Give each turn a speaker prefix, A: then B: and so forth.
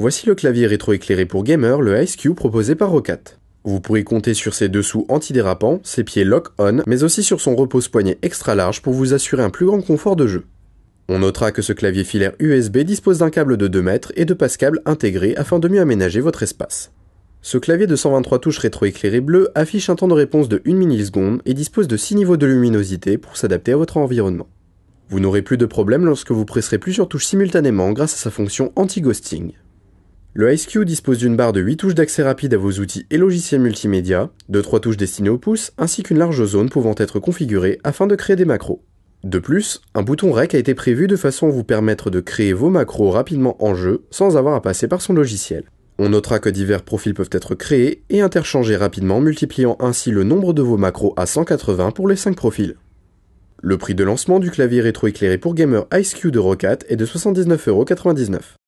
A: Voici le clavier rétroéclairé pour gamer, le Ice proposé par Rocat. Vous pourrez compter sur ses dessous antidérapants, ses pieds lock-on, mais aussi sur son repose-poignet extra large pour vous assurer un plus grand confort de jeu. On notera que ce clavier filaire USB dispose d'un câble de 2 mètres et de passe câble intégré afin de mieux aménager votre espace. Ce clavier de 123 touches rétroéclairé bleu affiche un temps de réponse de 1 milliseconde et dispose de 6 niveaux de luminosité pour s'adapter à votre environnement. Vous n'aurez plus de problème lorsque vous presserez plusieurs touches simultanément grâce à sa fonction anti-ghosting. Le IceQ dispose d'une barre de 8 touches d'accès rapide à vos outils et logiciels multimédia, de 3 touches destinées aux pouces, ainsi qu'une large zone pouvant être configurée afin de créer des macros. De plus, un bouton REC a été prévu de façon à vous permettre de créer vos macros rapidement en jeu sans avoir à passer par son logiciel. On notera que divers profils peuvent être créés et interchangés rapidement, multipliant ainsi le nombre de vos macros à 180 pour les 5 profils. Le prix de lancement du clavier rétroéclairé pour gamer IceQ de Rocat est de 79,99€.